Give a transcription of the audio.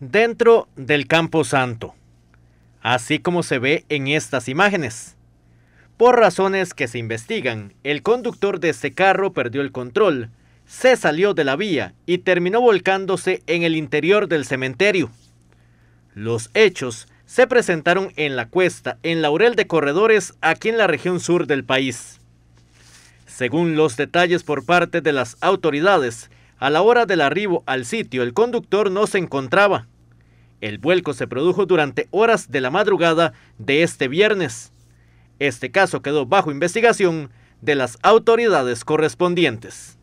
dentro del campo santo, así como se ve en estas imágenes. Por razones que se investigan, el conductor de este carro perdió el control, se salió de la vía y terminó volcándose en el interior del cementerio. Los hechos se presentaron en la cuesta, en Laurel de Corredores, aquí en la región sur del país. Según los detalles por parte de las autoridades, a la hora del arribo al sitio, el conductor no se encontraba. El vuelco se produjo durante horas de la madrugada de este viernes. Este caso quedó bajo investigación de las autoridades correspondientes.